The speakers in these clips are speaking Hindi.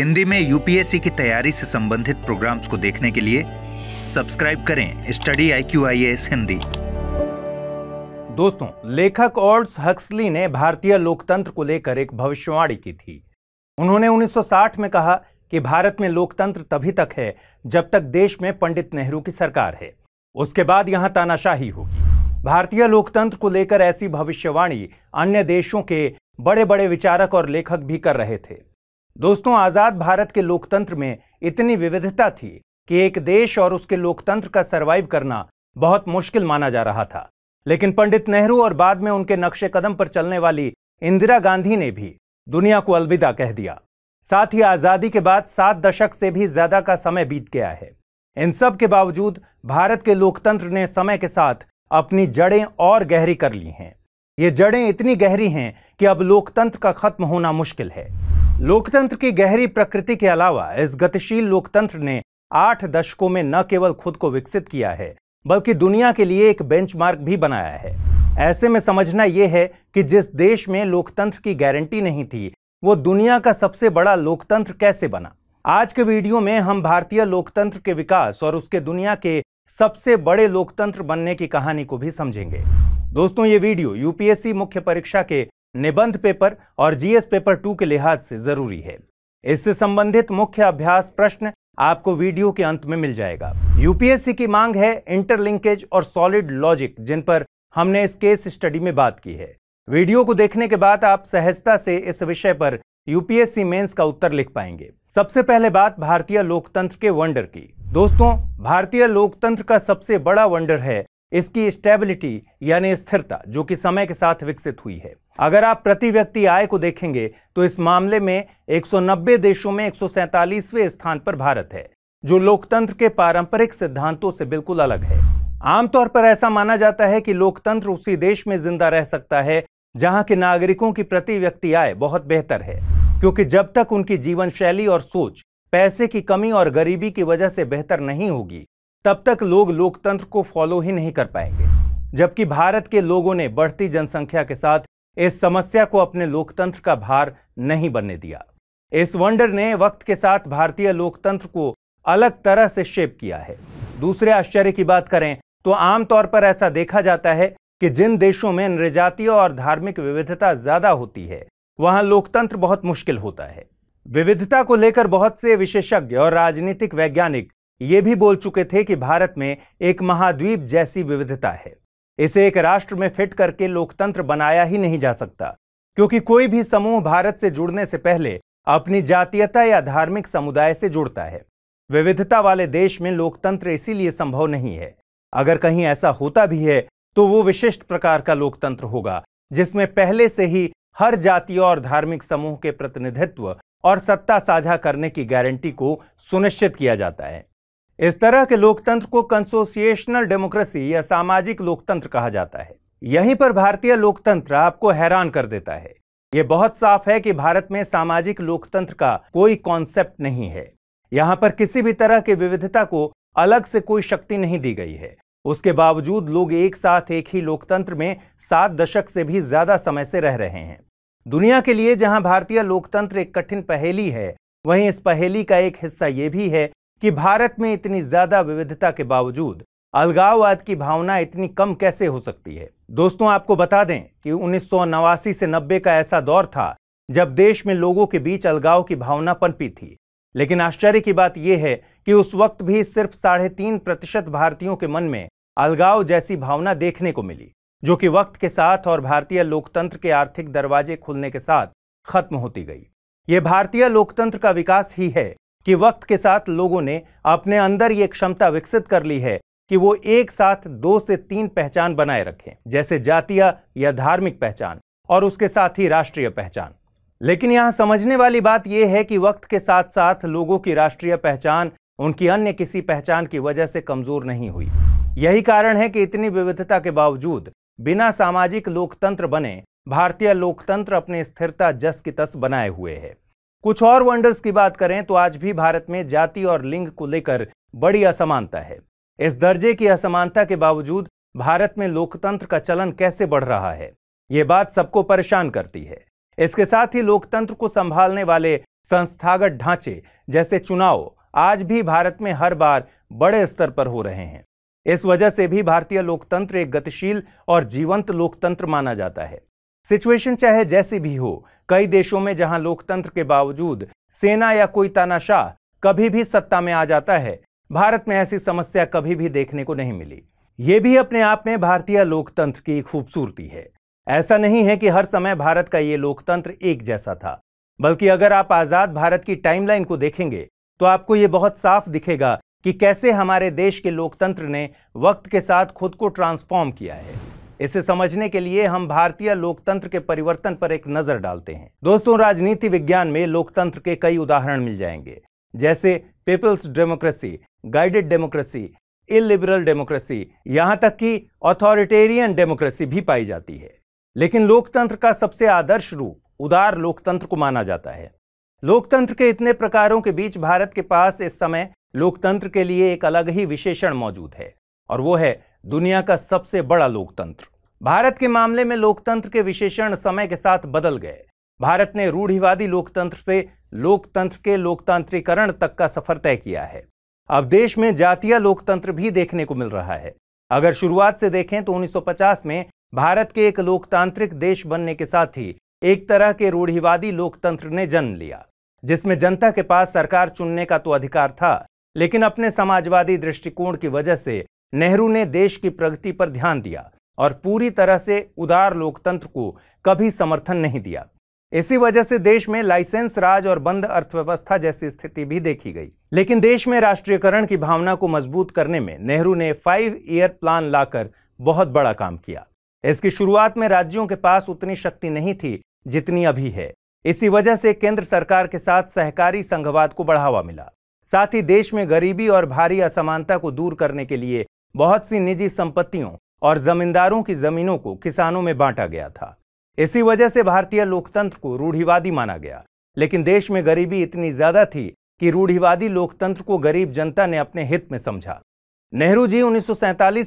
हिंदी में यूपीएससी की तैयारी से संबंधित प्रोग्राम्स को देखने के लिए सब्सक्राइब करें study I Q I S Hindi दोस्तों लेखक ऑल्स हक्सली ने भारतीय लोकतंत्र को लेकर एक भविष्यवाणी की थी उन्होंने 1960 में कहा कि भारत में लोकतंत्र तभी तक है जब तक देश में पंडित नेहरू की सरकार है उसके बाद यहाँ तानाशाही होगी भारतीय लोकतंत्र को लेकर ऐसी भविष्यवाणी अन्य देशों के बड़े बड़े विचारक और लेखक भी कर रहे थे दोस्तों आज़ाद भारत के लोकतंत्र में इतनी विविधता थी कि एक देश और उसके लोकतंत्र का सरवाइव करना बहुत मुश्किल माना जा रहा था लेकिन पंडित नेहरू और बाद में उनके नक्शे कदम पर चलने वाली इंदिरा गांधी ने भी दुनिया को अलविदा कह दिया साथ ही आज़ादी के बाद सात दशक से भी ज़्यादा का समय बीत गया है इन सब के बावजूद भारत के लोकतंत्र ने समय के साथ अपनी जड़ें और गहरी कर ली हैं ये जड़ें इतनी गहरी हैं कि अब लोकतंत्र का खत्म होना मुश्किल है लोकतंत्र की गहरी प्रकृति के अलावा इस गतिशील लोकतंत्र ने आठ दशकों में न केवल खुद को विकसित किया है बल्कि दुनिया के लिए एक बेंचमार्क भी बनाया है ऐसे में समझना यह है कि जिस देश में लोकतंत्र की गारंटी नहीं थी वो दुनिया का सबसे बड़ा लोकतंत्र कैसे बना आज के वीडियो में हम भारतीय लोकतंत्र के विकास और उसके दुनिया के सबसे बड़े लोकतंत्र बनने की कहानी को भी समझेंगे दोस्तों ये वीडियो यूपीएससी मुख्य परीक्षा के निबंध पेपर और जीएस पेपर टू के लिहाज से जरूरी है इससे संबंधित मुख्य अभ्यास प्रश्न आपको वीडियो के अंत में मिल जाएगा यूपीएससी की मांग है इंटरलिंकेज और सॉलिड लॉजिक जिन पर हमने इस केस स्टडी में बात की है वीडियो को देखने के बाद आप सहजता से इस विषय पर यूपीएससी मेंस का उत्तर लिख पाएंगे सबसे पहले बात भारतीय लोकतंत्र के वंडर की दोस्तों भारतीय लोकतंत्र का सबसे बड़ा वंडर है इसकी स्टेबिलिटी यानी स्थिरता जो कि समय के साथ विकसित हुई है अगर आप प्रति व्यक्ति आय को देखेंगे तो इस मामले में 190 देशों में एक स्थान पर भारत है जो लोकतंत्र के पारंपरिक सिद्धांतों से बिल्कुल अलग है आमतौर पर ऐसा माना जाता है कि लोकतंत्र उसी देश में जिंदा रह सकता है जहां के नागरिकों की प्रति व्यक्ति आय बहुत बेहतर है क्योंकि जब तक उनकी जीवन शैली और सोच पैसे की कमी और गरीबी की वजह से बेहतर नहीं होगी तब तक लोग लोकतंत्र को फॉलो ही नहीं कर पाएंगे जबकि भारत के लोगों ने बढ़ती जनसंख्या के साथ इस समस्या को अपने लोकतंत्र का भार नहीं बनने दिया इस वंडर ने वक्त के साथ भारतीय लोकतंत्र को अलग तरह से शेप किया है दूसरे आश्चर्य की बात करें तो आमतौर पर ऐसा देखा जाता है कि जिन देशों में निर्जातीय और धार्मिक विविधता ज्यादा होती है वहां लोकतंत्र बहुत मुश्किल होता है विविधता को लेकर बहुत से विशेषज्ञ और राजनीतिक वैज्ञानिक ये भी बोल चुके थे कि भारत में एक महाद्वीप जैसी विविधता है इसे एक राष्ट्र में फिट करके लोकतंत्र बनाया ही नहीं जा सकता क्योंकि कोई भी समूह भारत से जुड़ने से पहले अपनी जातीयता या धार्मिक समुदाय से जुड़ता है विविधता वाले देश में लोकतंत्र इसीलिए संभव नहीं है अगर कहीं ऐसा होता भी है तो वो विशिष्ट प्रकार का लोकतंत्र होगा जिसमें पहले से ही हर जातीय और धार्मिक समूह के प्रतिनिधित्व और सत्ता साझा करने की गारंटी को सुनिश्चित किया जाता है इस तरह के लोकतंत्र को कंसोसिएशनल डेमोक्रेसी या सामाजिक लोकतंत्र कहा जाता है यहीं पर भारतीय लोकतंत्र आपको हैरान कर देता है ये बहुत साफ है कि भारत में सामाजिक लोकतंत्र का कोई कॉन्सेप्ट नहीं है यहां पर किसी भी तरह की विविधता को अलग से कोई शक्ति नहीं दी गई है उसके बावजूद लोग एक साथ एक ही लोकतंत्र में सात दशक से भी ज्यादा समय से रह रहे हैं दुनिया के लिए जहां भारतीय लोकतंत्र एक कठिन पहेली है वहीं इस पहेली का एक हिस्सा यह भी है कि भारत में इतनी ज्यादा विविधता के बावजूद अलगाववाद की भावना इतनी कम कैसे हो सकती है दोस्तों आपको बता दें कि उन्नीस से नब्बे का ऐसा दौर था जब देश में लोगों के बीच अलगाव की भावना पनपी थी लेकिन आश्चर्य की बात यह है कि उस वक्त भी सिर्फ साढ़े तीन प्रतिशत भारतीयों के मन में अलगाव जैसी भावना देखने को मिली जो कि वक्त के साथ और भारतीय लोकतंत्र के आर्थिक दरवाजे खुलने के साथ खत्म होती गई ये भारतीय लोकतंत्र का विकास ही है कि वक्त के साथ लोगों ने अपने अंदर ये क्षमता विकसित कर ली है कि वो एक साथ दो से तीन पहचान बनाए रखें जैसे जातीय या धार्मिक पहचान और उसके साथ ही राष्ट्रीय पहचान लेकिन यहां समझने वाली बात यह है कि वक्त के साथ साथ लोगों की राष्ट्रीय पहचान उनकी अन्य किसी पहचान की वजह से कमजोर नहीं हुई यही कारण है कि इतनी विविधता के बावजूद बिना सामाजिक लोकतंत्र बने भारतीय लोकतंत्र अपने स्थिरता जस की तस बनाए हुए है कुछ और वंडर्स की बात करें तो आज भी भारत में जाति और लिंग को लेकर बड़ी असमानता है इस दर्जे की असमानता के बावजूद भारत में लोकतंत्र का चलन कैसे बढ़ रहा है ये बात सबको परेशान करती है इसके साथ ही लोकतंत्र को संभालने वाले संस्थागत ढांचे जैसे चुनाव आज भी भारत में हर बार बड़े स्तर पर हो रहे हैं इस वजह से भी भारतीय लोकतंत्र एक गतिशील और जीवंत लोकतंत्र माना जाता है सिचुएशन चाहे जैसी भी हो कई देशों में जहां लोकतंत्र के बावजूद सेना या कोई तानाशाह कभी भी सत्ता में आ जाता है भारत में ऐसी समस्या कभी भी देखने को नहीं मिली ये भी अपने आप में भारतीय लोकतंत्र की खूबसूरती है ऐसा नहीं है कि हर समय भारत का ये लोकतंत्र एक जैसा था बल्कि अगर आप आजाद भारत की टाइमलाइन को देखेंगे तो आपको ये बहुत साफ दिखेगा कि कैसे हमारे देश के लोकतंत्र ने वक्त के साथ खुद को ट्रांसफॉर्म किया है इसे समझने के लिए हम भारतीय लोकतंत्र के परिवर्तन पर एक नजर डालते हैं दोस्तों राजनीति विज्ञान में लोकतंत्र के कई उदाहरण मिल जाएंगे जैसे people's democracy guided democracy illiberal democracy यहां तक कि ऑथोरिटेरियन डेमोक्रेसी भी पाई जाती है लेकिन लोकतंत्र का सबसे आदर्श रूप उदार लोकतंत्र को माना जाता है लोकतंत्र के इतने प्रकारों के बीच भारत के पास इस समय लोकतंत्र के लिए एक अलग ही विशेषण मौजूद है और वो है दुनिया का सबसे बड़ा लोकतंत्र भारत के मामले में लोकतंत्र के विशेषण समय के साथ बदल गए भारत ने रूढ़िवादी लोकतंत्र से लोकतंत्र के लोकतांत्रिकरण तक का सफर तय किया है अब देश में जातीय लोकतंत्र भी देखने को मिल रहा है अगर शुरुआत से देखें तो 1950 में भारत के एक लोकतांत्रिक देश बनने के साथ ही एक तरह के रूढ़िवादी लोकतंत्र ने जन्म लिया जिसमें जनता के पास सरकार चुनने का तो अधिकार था लेकिन अपने समाजवादी दृष्टिकोण की वजह से नेहरू ने देश की प्रगति पर ध्यान दिया और पूरी तरह से उदार लोकतंत्र को कभी समर्थन नहीं दिया इसी वजह से देश में लाइसेंस राज और बंद अर्थव्यवस्था जैसी स्थिति भी देखी गई लेकिन देश में राष्ट्रीयकरण की भावना को मजबूत करने में नेहरू ने फाइव ईयर प्लान लाकर बहुत बड़ा काम किया इसकी शुरुआत में राज्यों के पास उतनी शक्ति नहीं थी जितनी अभी है इसी वजह से केंद्र सरकार के साथ सहकारी संघवाद को बढ़ावा मिला साथ ही देश में गरीबी और भारी असमानता को दूर करने के लिए बहुत सी निजी संपत्तियों और जमींदारों की जमीनों को किसानों में बांटा गया था इसी वजह से भारतीय लोकतंत्र को रूढ़िवादी माना गया लेकिन देश में गरीबी इतनी ज्यादा थी कि रूढ़िवादी लोकतंत्र को गरीब जनता ने अपने हित में समझा नेहरू जी उन्नीस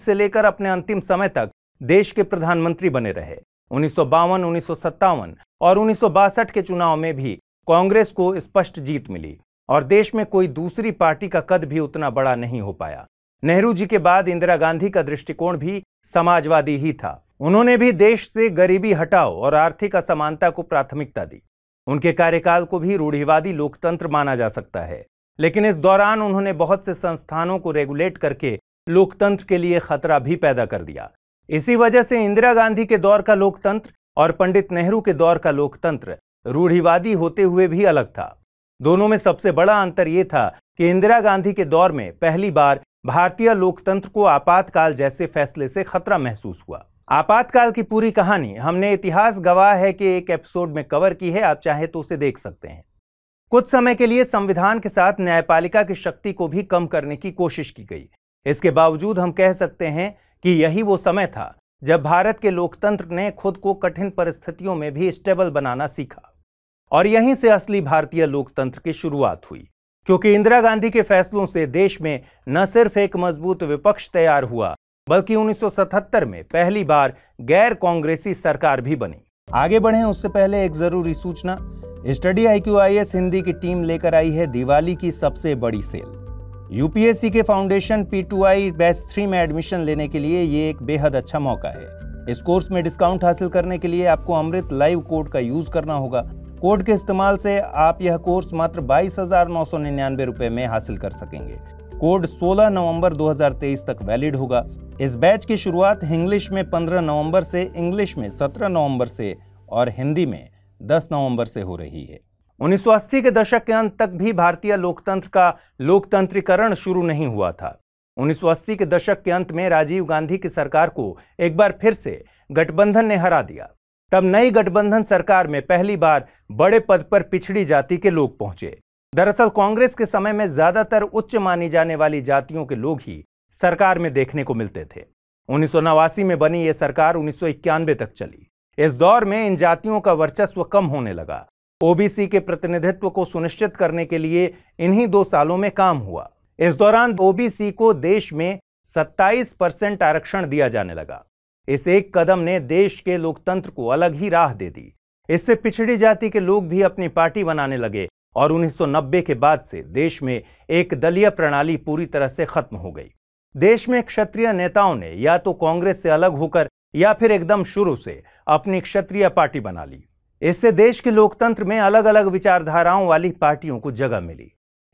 से लेकर अपने अंतिम समय तक देश के प्रधानमंत्री बने रहे उन्नीस सौ और उन्नीस के चुनाव में भी कांग्रेस को स्पष्ट जीत मिली और देश में कोई दूसरी पार्टी का कद भी उतना बड़ा नहीं हो पाया नेहरू जी के बाद इंदिरा गांधी का दृष्टिकोण भी समाजवादी ही था उन्होंने भी देश से गरीबी हटाओ और आर्थिक असमानता को प्राथमिकता दी उनके कार्यकाल को भी रूढ़िवादी लोकतंत्र माना जा सकता है लेकिन इस दौरान उन्होंने बहुत से संस्थानों को रेगुलेट करके लोकतंत्र के लिए खतरा भी पैदा कर दिया इसी वजह से इंदिरा गांधी के दौर का लोकतंत्र और पंडित नेहरू के दौर का लोकतंत्र रूढ़िवादी होते हुए भी अलग था दोनों में सबसे बड़ा अंतर यह था कि इंदिरा गांधी के दौर में पहली बार भारतीय लोकतंत्र को आपातकाल जैसे फैसले से खतरा महसूस हुआ आपातकाल की पूरी कहानी हमने इतिहास गवाह है कि एक एपिसोड में कवर की है आप चाहे तो उसे देख सकते हैं कुछ समय के लिए संविधान के साथ न्यायपालिका की शक्ति को भी कम करने की कोशिश की गई इसके बावजूद हम कह सकते हैं कि यही वो समय था जब भारत के लोकतंत्र ने खुद को कठिन परिस्थितियों में भी स्टेबल बनाना सीखा और यहीं से असली भारतीय लोकतंत्र की शुरुआत हुई क्योंकि इंदिरा गांधी के फैसलों से देश में न सिर्फ एक मजबूत विपक्ष तैयार हुआ बल्कि 1977 में पहली बार गैर कांग्रेसी सरकार भी बनी आगे बढ़े उससे पहले एक जरूरी सूचना study I Q I S Hindi की टीम लेकर आई है दिवाली की सबसे बड़ी सेल यूपीएससी के foundation P two I batch three में एडमिशन लेने के लिए ये एक बेहद अच्छा मौका है इस कोर्स में डिस्काउंट हासिल करने के लिए आपको अमृत लाइव कोड का यूज करना होगा कोड के इस्तेमाल से आप यह कोर्स मात्र बाईस हज़ार में हासिल कर सकेंगे कोड 16 नवंबर 2023 तक वैलिड होगा इस बैच की शुरुआत इंग्लिश में 15 नवंबर से इंग्लिश में 17 नवंबर से और हिंदी में 10 नवंबर से हो रही है 1980 के दशक के अंत तक भी भारतीय लोकतंत्र का लोकतंत्रीकरण शुरू नहीं हुआ था 1980 के दशक के अंत में राजीव गांधी की सरकार को एक बार फिर से गठबंधन ने हरा दिया तब नई गठबंधन सरकार में पहली बार बड़े पद पर पिछड़ी जाति के लोग पहुंचे दरअसल कांग्रेस के समय में ज्यादातर उच्च मानी जाने वाली जातियों के लोग ही सरकार में देखने को मिलते थे उन्नीस में बनी यह सरकार उन्नीस तक चली इस दौर में इन जातियों का वर्चस्व कम होने लगा ओबीसी के प्रतिनिधित्व को सुनिश्चित करने के लिए इन्हीं दो सालों में काम हुआ इस दौरान ओबीसी को देश में 27 परसेंट आरक्षण दिया जाने लगा इस एक कदम ने देश के लोकतंत्र को अलग ही राह दे दी इससे पिछड़ी जाति के लोग भी अपनी पार्टी बनाने लगे और 1990 के बाद से देश में एक दलीय प्रणाली पूरी तरह से खत्म हो गई देश में क्षत्रिय नेताओं ने या तो कांग्रेस से अलग होकर या फिर एकदम शुरू से अपनी क्षत्रिय पार्टी बना ली इससे देश के लोकतंत्र में अलग अलग विचारधाराओं वाली पार्टियों को जगह मिली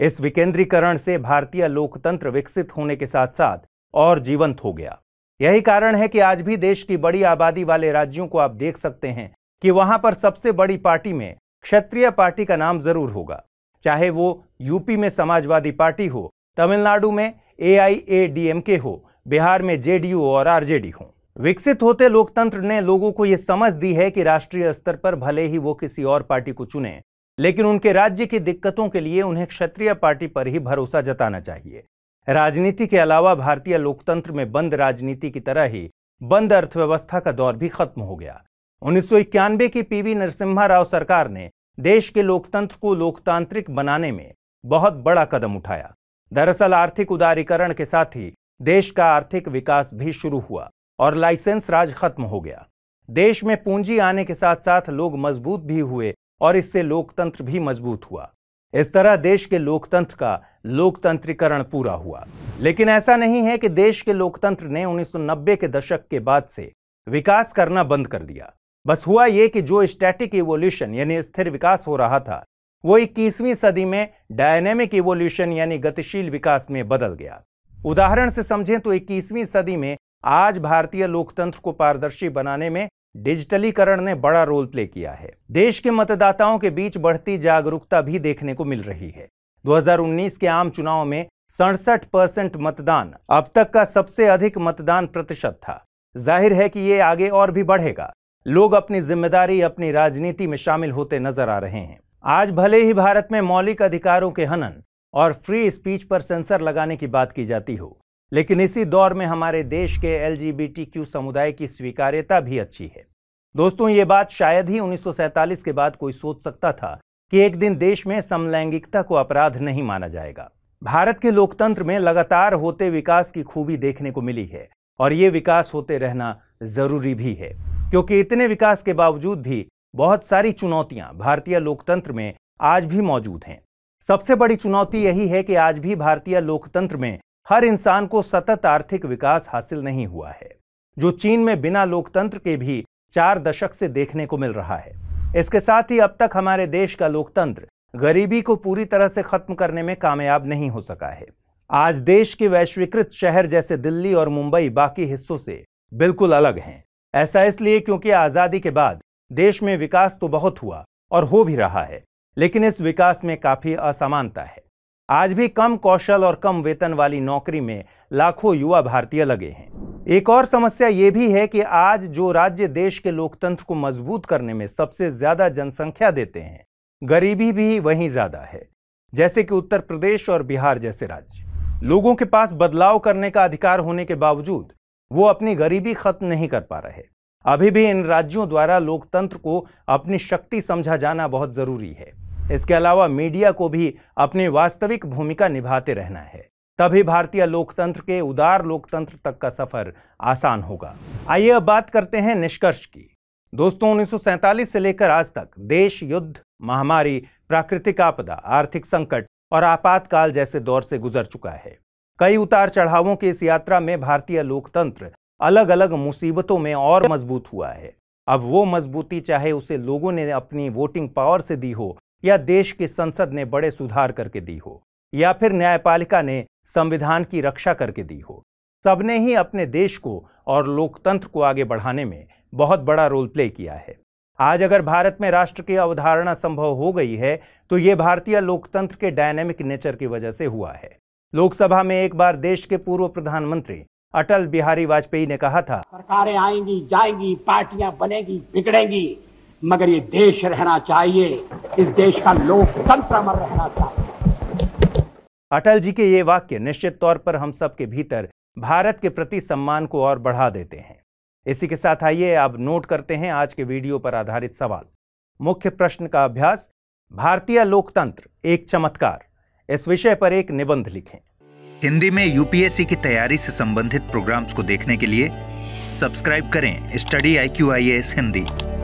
इस विकेंद्रीकरण से भारतीय लोकतंत्र विकसित होने के साथ साथ और जीवंत हो गया यही कारण है कि आज भी देश की बड़ी आबादी वाले राज्यों को आप देख सकते हैं कि वहां पर सबसे बड़ी पार्टी में क्षत्रिय पार्टी का नाम जरूर होगा चाहे वो यूपी में समाजवादी पार्टी हो तमिलनाडु में ए आई ए डी एम के हो बिहार में जेडीयू और आरजेडी हो विकसित होते लोकतंत्र ने लोगों को यह समझ दी है कि राष्ट्रीय स्तर पर भले ही वो किसी और पार्टी को चुने लेकिन उनके राज्य की दिक्कतों के लिए उन्हें क्षत्रिय पार्टी पर ही भरोसा जताना चाहिए राजनीति के अलावा भारतीय लोकतंत्र में बंद राजनीति की तरह ही बंद अर्थव्यवस्था का दौर भी खत्म हो गया उन्नीस की पीवी नरसिम्हा राव सरकार ने देश के लोकतंत्र को लोकतांत्रिक बनाने में बहुत बड़ा कदम उठाया दरअसल आर्थिक उदारीकरण के साथ ही देश का आर्थिक विकास भी शुरू हुआ और लाइसेंस राज खत्म हो गया देश में पूंजी आने के साथ साथ लोग मजबूत भी हुए और इससे लोकतंत्र भी मजबूत हुआ इस तरह देश के लोकतंत्र का लोकतंत्रीकरण पूरा हुआ लेकिन ऐसा नहीं है कि देश के लोकतंत्र ने 1990 के दशक के बाद से विकास करना बंद कर दिया बस हुआ ये कि जो स्टैटिक इवोल्यूशन यानी स्थिर विकास हो रहा था वो 21वीं सदी में डायनेमिक इवोल्यूशन यानी गतिशील विकास में बदल गया उदाहरण से समझें तो 21वीं सदी में आज भारतीय लोकतंत्र को पारदर्शी बनाने में डिजिटलीकरण ने बड़ा रोल प्ले किया है देश के मतदाताओं के बीच बढ़ती जागरूकता भी देखने को मिल रही है 2019 के आम चुनाव में सड़सठ परसेंट मतदान अब तक का सबसे अधिक मतदान प्रतिशत था जाहिर है कि ये आगे और भी बढ़ेगा लोग अपनी जिम्मेदारी अपनी राजनीति में शामिल होते नजर आ रहे हैं आज भले ही भारत में मौलिक अधिकारों के हनन और फ्री स्पीच पर सेंसर लगाने की बात की जाती हो लेकिन इसी दौर में हमारे देश के एल समुदाय की स्वीकार्यता भी अच्छी है दोस्तों ये बात शायद ही 1947 के बाद कोई सोच सकता था कि एक दिन देश में समलैंगिकता को अपराध नहीं माना जाएगा भारत के लोकतंत्र में लगातार होते विकास की खूबी देखने को मिली है और ये विकास होते रहना जरूरी भी है क्योंकि इतने विकास के बावजूद भी बहुत सारी चुनौतियां भारतीय लोकतंत्र में आज भी मौजूद हैं सबसे बड़ी चुनौती यही है कि आज भी भारतीय लोकतंत्र में हर इंसान को सतत आर्थिक विकास हासिल नहीं हुआ है जो चीन में बिना लोकतंत्र के भी चार दशक से देखने को मिल रहा है इसके साथ ही अब तक हमारे देश का लोकतंत्र गरीबी को पूरी तरह से खत्म करने में कामयाब नहीं हो सका है आज देश के वैश्वीकृत शहर जैसे दिल्ली और मुंबई बाकी हिस्सों से बिल्कुल अलग हैं ऐसा इसलिए क्योंकि आज़ादी के बाद देश में विकास तो बहुत हुआ और हो भी रहा है लेकिन इस विकास में काफ़ी असमानता है आज भी कम कौशल और कम वेतन वाली नौकरी में लाखों युवा भारतीय लगे हैं एक और समस्या ये भी है कि आज जो राज्य देश के लोकतंत्र को मजबूत करने में सबसे ज्यादा जनसंख्या देते हैं गरीबी भी वहीं ज्यादा है जैसे कि उत्तर प्रदेश और बिहार जैसे राज्य लोगों के पास बदलाव करने का अधिकार होने के बावजूद वो अपनी गरीबी खत्म नहीं कर पा रहे अभी भी इन राज्यों द्वारा लोकतंत्र को अपनी शक्ति समझा जाना बहुत जरूरी है इसके अलावा मीडिया को भी अपनी वास्तविक भूमिका निभाते रहना है तभी भारतीय लोकतंत्र के उदार लोकतंत्र तक का सफर आसान होगा आइए अब बात करते हैं निष्कर्ष की दोस्तों उन्नीस से लेकर आज तक देश युद्ध महामारी प्राकृतिक आपदा आर्थिक संकट और आपातकाल जैसे दौर से गुजर चुका है कई उतार चढ़ावों की इस यात्रा में भारतीय लोकतंत्र अलग अलग मुसीबतों में और मजबूत हुआ है अब वो मजबूती चाहे उसे लोगों ने अपनी वोटिंग पावर से दी हो या देश की संसद ने बड़े सुधार करके दी हो या फिर न्यायपालिका ने संविधान की रक्षा करके दी हो सबने ही अपने देश को और लोकतंत्र को आगे बढ़ाने में बहुत बड़ा रोल प्ले किया है आज अगर भारत में राष्ट्र की अवधारणा संभव हो गई है तो ये भारतीय लोकतंत्र के डायनेमिक नेचर की वजह से हुआ है लोकसभा में एक बार देश के पूर्व प्रधानमंत्री अटल बिहारी वाजपेयी ने कहा था सरकारें आएंगी जाएंगी पार्टियां बनेगी बिगड़ेंगी मगर ये देश रहना चाहिए इस देश का लोकतंत्र अमर रहना चाहिए अटल जी के ये वाक्य निश्चित तौर पर हम सबके भीतर भारत के प्रति सम्मान को और बढ़ा देते हैं इसी के साथ आइए आप नोट करते हैं आज के वीडियो पर आधारित सवाल मुख्य प्रश्न का अभ्यास भारतीय लोकतंत्र एक चमत्कार इस विषय पर एक निबंध लिखें हिंदी में यूपीएससी की तैयारी से संबंधित प्रोग्राम्स को देखने के लिए सब्सक्राइब करें study I Q I S Hindi